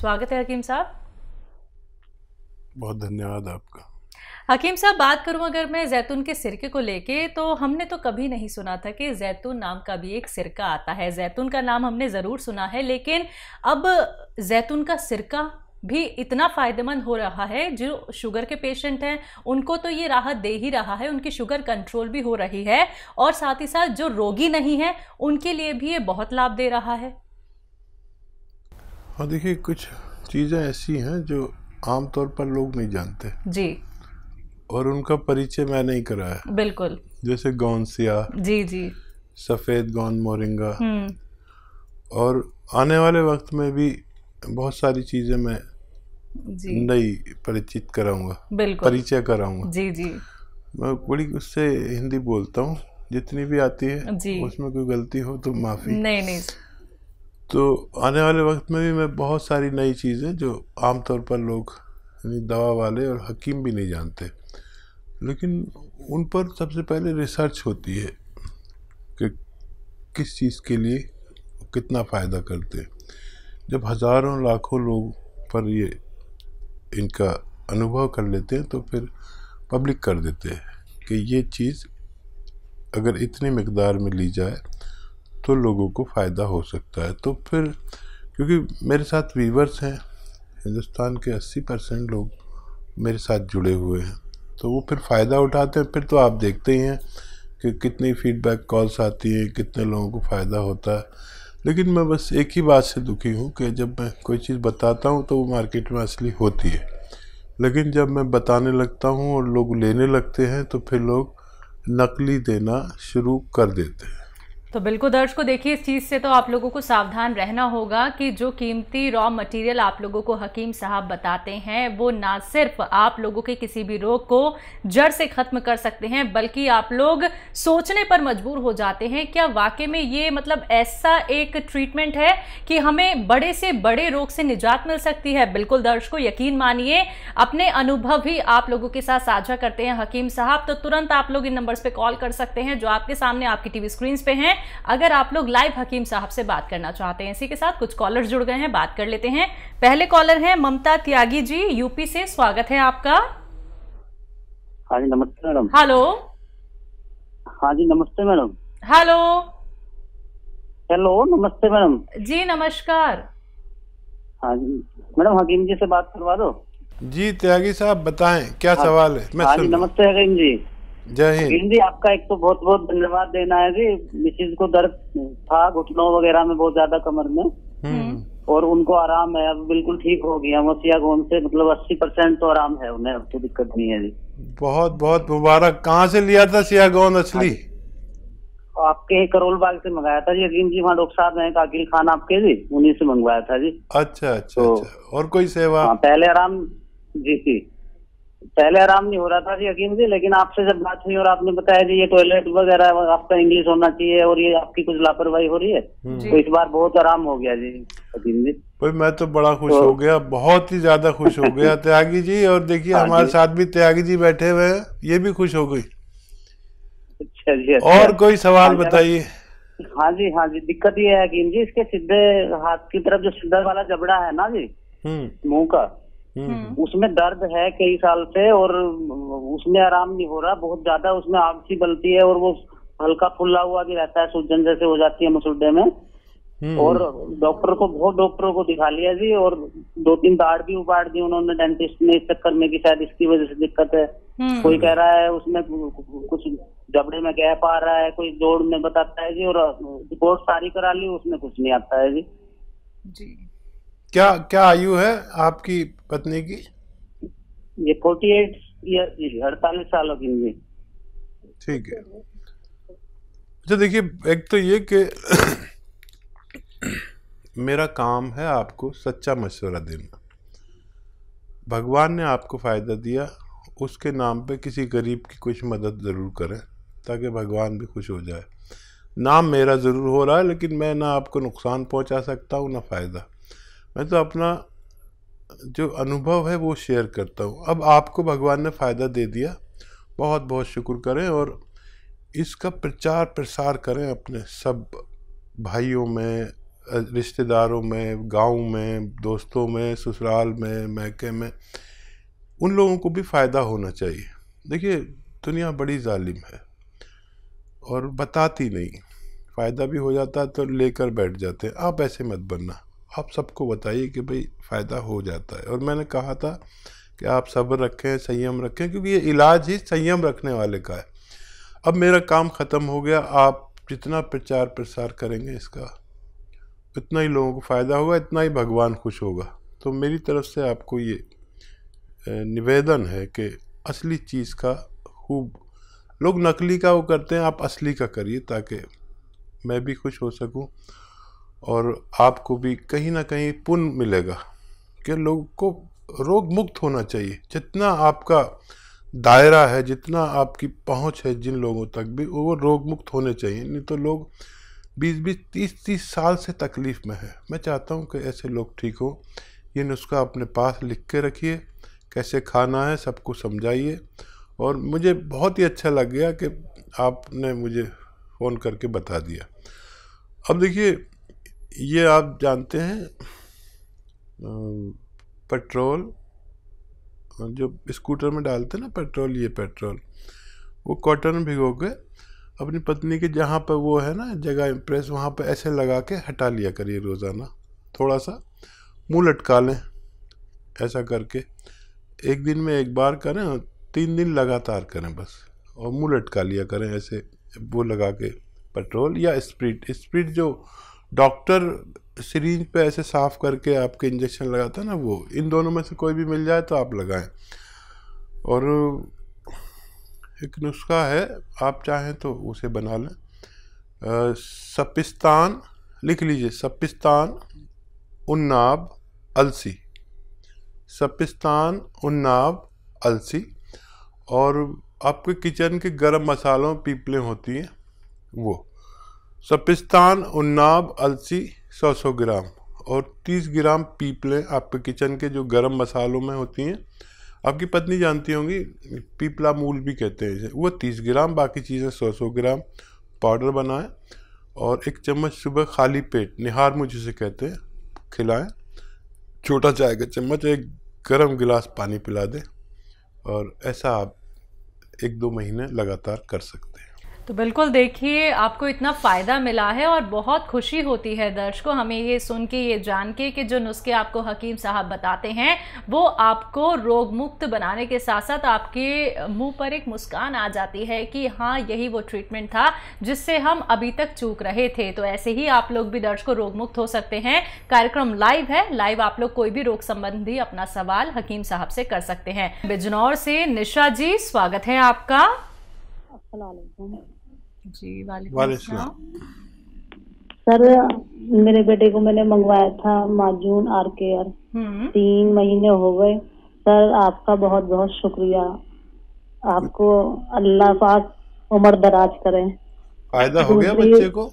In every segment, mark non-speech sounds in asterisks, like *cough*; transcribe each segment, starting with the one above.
स्वागत है हकीम साहब बहुत धन्यवाद आपका हकीम साहब बात करूं अगर मैं जैतून के सिरके को लेके तो हमने तो कभी नहीं सुना था कि जैतून नाम का भी एक सिरका आता है जैतून का नाम हमने ज़रूर सुना है लेकिन अब जैतून का सिरका भी इतना फ़ायदेमंद हो रहा है जो शुगर के पेशेंट हैं उनको तो ये राहत दे ही रहा है उनकी शुगर कंट्रोल भी हो रही है और साथ ही साथ जो रोगी नहीं है उनके लिए भी ये बहुत लाभ दे रहा है और देखिए कुछ चीज़ें ऐसी हैं जो आमतौर पर लोग नहीं जानते जी और उनका परिचय मैं नहीं कराया बिल्कुल जैसे गौन सिया जी जी सफ़ेद गौन मोरिंगा हम्म। और आने वाले वक्त में भी बहुत सारी चीज़ें मैं जी नई परिचित कराऊंगा बिल्कुल परिचय कराऊंगा जी जी मैं बड़ी उससे हिंदी बोलता हूँ जितनी भी आती है उसमें कोई गलती हो तो माफ़ी नहीं नहीं तो आने वाले वक्त में भी मैं बहुत सारी नई चीज़ें जो आमतौर पर लोग यानी दवा वाले और हकीम भी नहीं जानते लेकिन उन पर सबसे पहले रिसर्च होती है कि किस चीज़ के लिए कितना फ़ायदा करते हैं जब हज़ारों लाखों लोग पर ये इनका अनुभव कर लेते हैं तो फिर पब्लिक कर देते हैं कि ये चीज़ अगर इतनी मकदार में ली जाए तो लोगों को फ़ायदा हो सकता है तो फिर क्योंकि मेरे साथ वीवर्स हैं हिंदुस्तान के 80 परसेंट लोग मेरे साथ जुड़े हुए हैं तो वो फिर फ़ायदा उठाते हैं फिर तो आप देखते ही हैं कि कितनी फीडबैक कॉल्स आती हैं कितने लोगों को फ़ायदा होता है लेकिन मैं बस एक ही बात से दुखी हूँ कि जब मैं कोई चीज़ बताता हूँ तो वो मार्केट में असली होती है लेकिन जब मैं बताने लगता हूँ और लोग लेने लगते हैं तो फिर लोग नकली देना शुरू कर देते हैं तो बिल्कुल दर्श को देखिए इस चीज़ से तो आप लोगों को सावधान रहना होगा कि जो कीमती रॉ मटेरियल आप लोगों को हकीम साहब बताते हैं वो ना सिर्फ आप लोगों के किसी भी रोग को जड़ से ख़त्म कर सकते हैं बल्कि आप लोग सोचने पर मजबूर हो जाते हैं क्या वाकई में ये मतलब ऐसा एक ट्रीटमेंट है कि हमें बड़े से बड़े रोग से निजात मिल सकती है बिल्कुल दर्श को यकीन मानिए अपने अनुभव भी आप लोगों के साथ साझा करते हैं हकीम साहब तो तुरंत आप लोग इन नंबर्स पर कॉल कर सकते हैं जो आपके सामने आपकी टीवी स्क्रीन पे हैं अगर आप लोग लाइव हकीम साहब से बात करना चाहते हैं इसी के साथ कुछ कॉलर जुड़ गए हैं बात कर लेते हैं पहले कॉलर हैं ममता त्यागी जी यूपी से स्वागत है आपका हाँ जी नमस्ते मैडम हेलो हाँ जी नमस्ते मैडम हेलो हेलो नमस्ते मैडम जी नमस्कार हाँ जी मैडम हकीम जी से बात करवा दो जी त्यागी साहब बताएं क्या हाँ, सवाल है मैं हाँ जी नमस्ते हकीम जी जय जी आपका एक तो बहुत बहुत धन्यवाद देना है जी मिसिज को दर्द था घुटनों वगैरह में बहुत ज्यादा कमर में हम्म। और उनको आराम है अब बिल्कुल ठीक हो गया मसिया गोन से मतलब अस्सी परसेंट तो आराम है उन्हें अब तो दिक्कत नहीं है जी बहुत बहुत मुबारक कहाँ से लिया था सिया गोन असली हाँ आपके करोल बाग से मंगाया था जी अकीम जी वहाँ डॉक्टर साहब हैं काकिल खान आपके जी उन्हीं से मंगवाया था जी अच्छा अच्छा, तो, अच्छा। और कोई सेवा हाँ, पहले आराम जी जी पहले आराम नहीं हो रहा था जी हकीम जी लेकिन आपसे जब बात हुई और आपने बताया जी ये टॉयलेट वगैरह आपका इंग्लिश होना चाहिए और ये आपकी कुछ लापरवाही हो रही है हम्म। तो इस बार बहुत आराम हो गया जी हकीम जी भाई मैं तो बड़ा खुश तो... हो गया बहुत ही ज्यादा खुश हो गया *laughs* त्यागी जी और देखिए हाँ हमारे साथ भी त्यागी जी बैठे हुए हैं ये भी खुश हो गई अच्छा जी अच्छा। और कोई सवाल हाँ बताइए हाँ जी हाँ जी दिक्कत ये है हकीम जी इसके सीधे हाथ की तरफ जो सीधा वाला जबड़ा है ना जी हम्म। मुंह का हम्म। उसमें दर्द है कई साल से और उसमें आराम नहीं हो रहा बहुत ज्यादा उसमें आग बनती है और वो हल्का फुल्ला हुआ भी रहता है सूजन जैसे हो जाती है मसुड्डे में हम्म। और डॉक्टर को बहुत डॉक्टरों को दिखा लिया जी और दो तीन दाढ़ भी उपाड़ दी उन्होंने डेंटिस्ट ने इस चक्कर में कि शायद इसकी वजह से दिक्कत है हम्म। कोई कह रहा है उसमें कुछ जबड़े में गैप आ रहा है कोई जोड़ में बताता है जी और रिपोर्ट सारी करा ली उसमें कुछ नहीं आता है जी जी क्या क्या आयु है आपकी पत्नी की ये फोर्टी एट अड़तालीस साल की उम्र ठीक है अच्छा देखिए एक तो ये कि मेरा काम है आपको सच्चा मशवरा देना भगवान ने आपको फ़ायदा दिया उसके नाम पे किसी गरीब की कुछ मदद ज़रूर करें ताकि भगवान भी खुश हो जाए नाम मेरा ज़रूर हो रहा है लेकिन मैं ना आपको नुकसान पहुंचा सकता हूँ ना फ़ायदा मैं तो अपना जो अनुभव है वो शेयर करता हूँ अब आपको भगवान ने फ़ायदा दे दिया बहुत बहुत शुक्र करें और इसका प्रचार प्रसार करें अपने सब भाइयों में रिश्तेदारों में गांव में दोस्तों में ससुराल में महके में उन लोगों को भी फ़ायदा होना चाहिए देखिए दुनिया बड़ी जालिम है और बताती नहीं फ़ायदा भी हो जाता है तो लेकर बैठ जाते हैं आप ऐसे मत बनना आप सबको बताइए कि भाई फ़ायदा हो जाता है और मैंने कहा था कि आप सब्र रखें संयम रखें क्योंकि ये इलाज ही संयम रखने वाले का है अब मेरा काम ख़त्म हो गया आप जितना प्रचार प्रसार करेंगे इसका उतना ही लोगों को फ़ायदा होगा इतना ही भगवान खुश होगा तो मेरी तरफ से आपको ये निवेदन है कि असली चीज़ का खूब लोग नकली का वो करते हैं आप असली का करिए ताकि मैं भी खुश हो सकूं और आपको भी कहीं ना कहीं पुण्य मिलेगा कि लोग को रोग मुक्त होना चाहिए जितना आपका दायरा है जितना आपकी पहुंच है जिन लोगों तक भी वो रोग मुक्त होने चाहिए नहीं तो लोग बीस बीस तीस तीस साल से तकलीफ़ में है मैं चाहता हूँ कि ऐसे लोग ठीक हों ये नुस्खा अपने पास लिख के रखिए कैसे खाना है सबको समझाइए और मुझे बहुत ही अच्छा लग गया कि आपने मुझे फ़ोन करके बता दिया अब देखिए ये आप जानते हैं पेट्रोल जो स्कूटर में डालते हैं ना पेट्रोल ये पेट्रोल वो कॉटन भिगो के अपनी पत्नी के जहाँ पर वो है ना जगह प्रेस वहाँ पर ऐसे लगा के हटा लिया करिए रोज़ाना थोड़ा सा मुँह लटका लें ऐसा करके एक दिन में एक बार करें और तीन दिन लगातार करें बस और मुँह लटका लिया करें ऐसे वो लगा के पेट्रोल या स्प्रिट स्प्रिट जो डॉक्टर सीरीज पे ऐसे साफ करके आपके इंजेक्शन लगाता है ना वो इन दोनों में से कोई भी मिल जाए तो आप लगाएं और एक नुस्खा है आप चाहें तो उसे बना लें सपिस्तान लिख लीजिए सपिस्तान उन्नाब अलसी सपिस्तान उन्नाब अलसी और आपके किचन के गरम मसालों पीपलें होती हैं वो सपिस्तान उन्नाव अलसी 100 सौ ग्राम और 30 ग्राम पीपलें आपके किचन के जो गरम मसालों में होती हैं आपकी पत्नी जानती होंगी पीपला मूल भी कहते हैं इसे वो 30 ग्राम बाकी चीज़ें सौ ग्राम पाउडर बनाएं और एक चम्मच सुबह खाली पेट निहार मुझे से कहते हैं खिलाएं छोटा चाय का चम्मच एक गर्म गिलास पानी पिला दें और ऐसा आप एक दो महीने लगातार कर सकते हैं तो बिल्कुल देखिए आपको इतना फ़ायदा मिला है और बहुत खुशी होती है दर्शकों हमें ये सुन के ये जान के कि जो नुस्खे आपको हकीम साहब बताते हैं वो आपको रोग मुक्त बनाने के साथ साथ आपके मुंह पर एक मुस्कान आ जाती है कि हाँ यही वो ट्रीटमेंट था जिससे हम अभी तक चूक रहे थे तो ऐसे ही आप लोग भी दर्शकों रोग मुक्त हो सकते हैं कार्यक्रम लाइव है लाइव आप लोग कोई भी रोग संबंधी अपना सवाल हकीम साहब से कर सकते हैं बिजनौर से निशा जी स्वागत है आपका सर मेरे बेटे को मैंने मंगवाया था माजून आर आर हम्म। तीन महीने हो गए सर आपका बहुत बहुत शुक्रिया आपको अल्लाह पाक उम्र दराज करे फायदा हो गया बच्चे को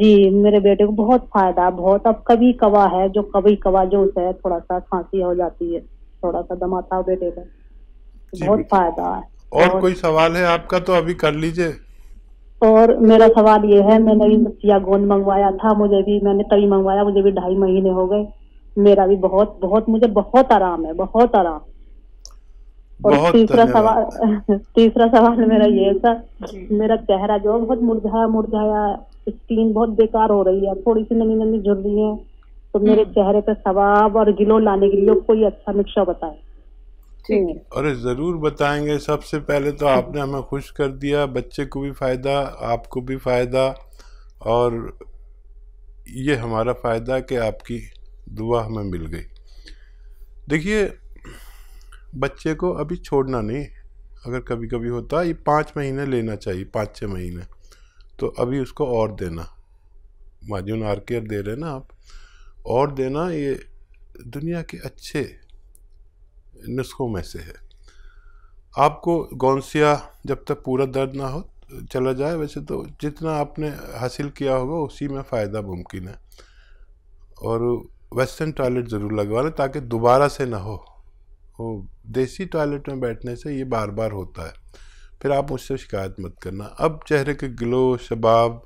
जी मेरे बेटे को बहुत फायदा बहुत अब कभी कवा है जो कभी कवा जो है थोड़ा सा खांसी हो जाती है थोड़ा सा दमाता बेटे का बहुत फायदा है और, कोई सवाल है आपका तो अभी कर लीजिए और मेरा सवाल ये है मैंने भी सिया गोंद मंगवाया था मुझे भी मैंने तभी मंगवाया मुझे भी ढाई महीने हो गए मेरा भी बहुत बहुत मुझे बहुत आराम है बहुत आराम और तीसरा सवाल *laughs* तीसरा सवाल मेरा ये था सर मेरा चेहरा जो बहुत मुरझाया मुरझाया स्किन बहुत बेकार हो रही है थोड़ी सी नमी नमी जुड़ रही है तो मेरे हम्म। चेहरे पे सवाब और गिलो लाने के लिए कोई अच्छा नुस्खा बताए हम्म। अरे ज़रूर बताएंगे सबसे पहले तो आपने हमें खुश कर दिया बच्चे को भी फ़ायदा आपको भी फ़ायदा और ये हमारा फ़ायदा कि आपकी दुआ हमें मिल गई देखिए बच्चे को अभी छोड़ना नहीं अगर कभी कभी होता ये पाँच महीने लेना चाहिए पाँच छः महीने तो अभी उसको और देना माजून आर केयर दे रहे ना आप और देना ये दुनिया के अच्छे नुस्खों में से है आपको गौंसिया जब तक पूरा दर्द ना हो चला जाए वैसे तो जितना आपने हासिल किया होगा उसी में फ़ायदा मुमकिन है और वेस्टर्न टॉयलेट ज़रूर लगवा लें ताकि दोबारा से ना हो वो देसी टॉयलेट में बैठने से ये बार बार होता है फिर आप मुझसे शिकायत मत करना अब चेहरे के ग्लो शबाब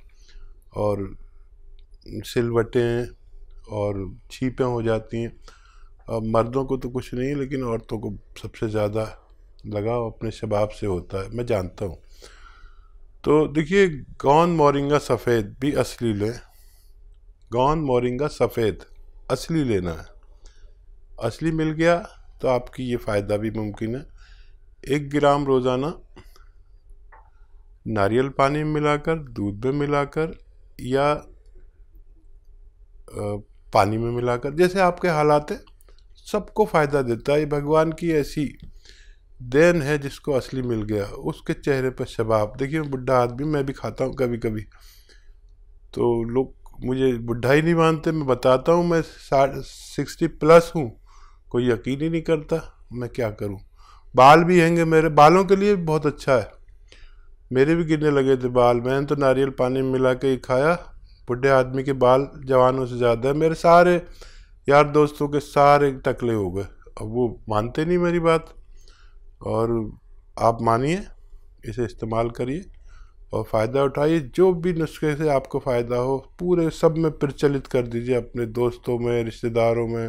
और सिलवटें और छीपें हो जाती हैं मर्दों को तो कुछ नहीं लेकिन औरतों को सबसे ज़्यादा लगाव अपने शबाब से होता है मैं जानता हूँ तो देखिए गौन मोरिंगा सफ़ेद भी असली लें गौन मोरिंगा सफ़ेद असली लेना है असली मिल गया तो आपकी ये फ़ायदा भी मुमकिन है एक ग्राम रोज़ाना नारियल पानी में मिलाकर दूध में मिलाकर या पानी में मिलाकर जैसे आपके हालात हैं सबको फ़ायदा देता है भगवान की ऐसी देन है जिसको असली मिल गया उसके चेहरे पर शबाब देखिए बुढ़ा आदमी मैं भी खाता हूँ कभी कभी तो लोग मुझे बुढ़ा ही नहीं मानते मैं बताता हूँ मैं साठ सिक्सटी प्लस हूँ कोई यकीन ही नहीं करता मैं क्या करूँ बाल भी हैंगे मेरे बालों के लिए बहुत अच्छा है मेरे भी गिरने लगे थे बाल मैंने तो नारियल पानी में मिला के ही खाया बुढ़े आदमी के बाल जवानों से ज़्यादा है मेरे सारे यार दोस्तों के सारे टकले हो गए अब वो मानते नहीं मेरी बात और आप मानिए इसे इस्तेमाल करिए और फ़ायदा उठाइए जो भी नुस्खे से आपको फ़ायदा हो पूरे सब में प्रचलित कर दीजिए अपने दोस्तों में रिश्तेदारों में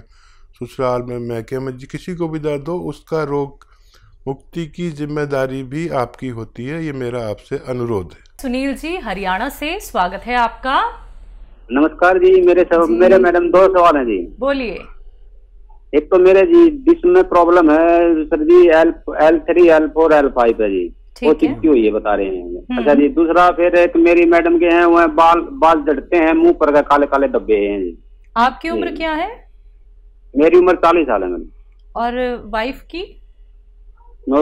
ससुराल में महके में किसी को भी दर्द हो उसका रोग मुक्ति की जिम्मेदारी भी आपकी होती है ये मेरा आपसे अनुरोध है सुनील जी हरियाणा से स्वागत है आपका नमस्कार जी मेरे सब जी। मेरे मैडम दो सवाल हैं जी बोलिए एक तो मेरे जी डिस्क में प्रॉब्लम है सर जी L L three L four L five है जी वो चीज क्यों ये बता रहे हैं हम्म। अच्छा जी दूसरा फिर एक मेरी मैडम के हैं वो बाल बाल जड़ते हैं मुंह पर काले काले डब्बे हैं जी आपकी उम्र क्या है मेरी उम्र चालीस साल है मैम और वाइफ की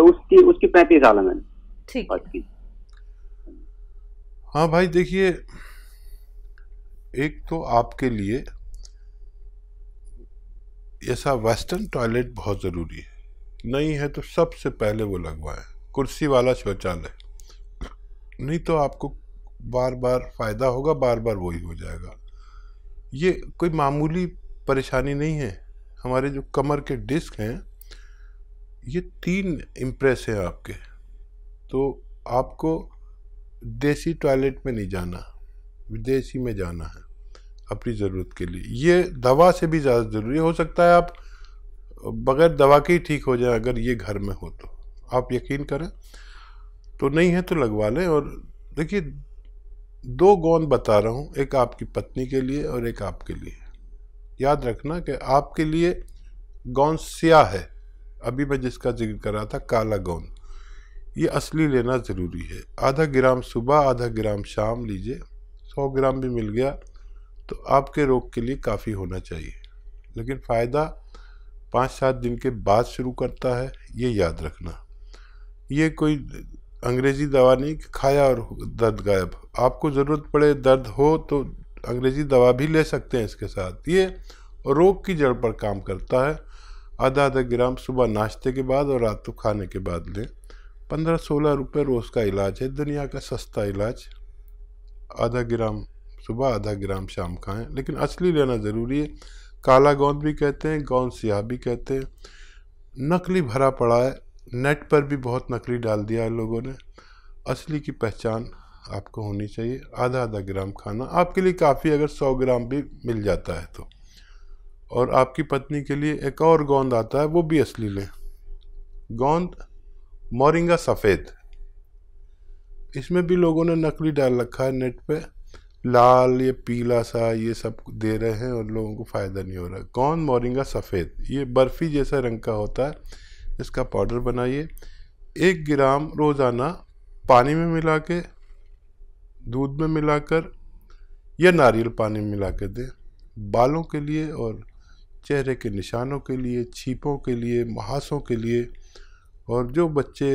उसकी उसकी पैंतीस साल है मैम ठीक हाँ भाई देखिए एक तो आपके लिए ऐसा वेस्टर्न टॉयलेट बहुत ज़रूरी है नहीं है तो सबसे पहले वो लगवाएं कुर्सी वाला शौचालय नहीं तो आपको बार बार फ़ायदा होगा बार बार वही हो जाएगा ये कोई मामूली परेशानी नहीं है हमारे जो कमर के डिस्क हैं ये तीन इम्प्रेस हैं आपके तो आपको देसी टॉयलेट में नहीं जाना विदेशी में जाना है अपनी ज़रूरत के लिए ये दवा से भी ज़्यादा ज़रूरी हो सकता है आप बगैर दवा के ही ठीक हो जाए अगर ये घर में हो तो आप यकीन करें तो नहीं है तो लगवा लें और देखिए दो गोंद बता रहा हूँ एक आपकी पत्नी के लिए और एक आपके लिए याद रखना कि आपके लिए गौंद स्याह है अभी मैं जिसका जिक्र कर रहा था काला गोंद ये असली लेना ज़रूरी है आधा ग्राम सुबह आधा ग्राम शाम लीजिए सौ ग्राम भी मिल गया तो आपके रोग के लिए काफ़ी होना चाहिए लेकिन फ़ायदा पाँच सात दिन के बाद शुरू करता है ये याद रखना ये कोई अंग्रेज़ी दवा नहीं कि खाया और दर्द गायब आपको ज़रूरत पड़े दर्द हो तो अंग्रेज़ी दवा भी ले सकते हैं इसके साथ ये रोग की जड़ पर काम करता है आधा आधा ग्राम सुबह नाश्ते के बाद और रात को खाने के बाद लें पंद्रह सोलह रुपये रोज़ का इलाज है दुनिया का सस्ता इलाज आधा ग्राम सुबह आधा ग्राम शाम खाएं लेकिन असली लेना ज़रूरी है काला गोंद भी कहते हैं गोंद सियाह भी कहते हैं नकली भरा पड़ा है नेट पर भी बहुत नकली डाल दिया है लोगों ने असली की पहचान आपको होनी चाहिए आधा आधा ग्राम खाना आपके लिए काफ़ी अगर सौ ग्राम भी मिल जाता है तो और आपकी पत्नी के लिए एक और गोंद आता है वो भी असली लें गोंद मोरिंगा सफ़ेद इसमें भी लोगों ने नकली डाल रखा है नेट पे लाल ये पीला सा ये सब दे रहे हैं और लोगों को फ़ायदा नहीं हो रहा कौन मोरिंगा सफ़ेद ये बर्फ़ी जैसा रंग का होता है इसका पाउडर बनाइए एक ग्राम रोज़ाना पानी में मिला के दूध में मिलाकर या नारियल पानी में मिला के दें बालों के लिए और चेहरे के निशानों के लिए छीपों के लिए महासों के लिए और जो बच्चे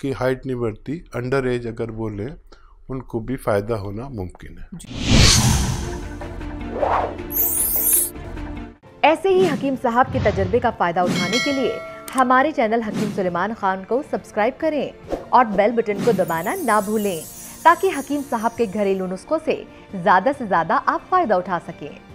की हाइट नहीं बढ़ती अंडर एज अगर वो लें उनको भी फ़ायदा होना मुमकिन है ऐसे ही हकीम साहब के तजर्बे का फ़ायदा उठाने के लिए हमारे चैनल हकीम सुलेमान खान को सब्सक्राइब करें और बेल बटन को दबाना ना भूलें ताकि हकीम साहब के घरेलू नुस्खों से ज़्यादा से ज़्यादा आप फ़ायदा उठा सकें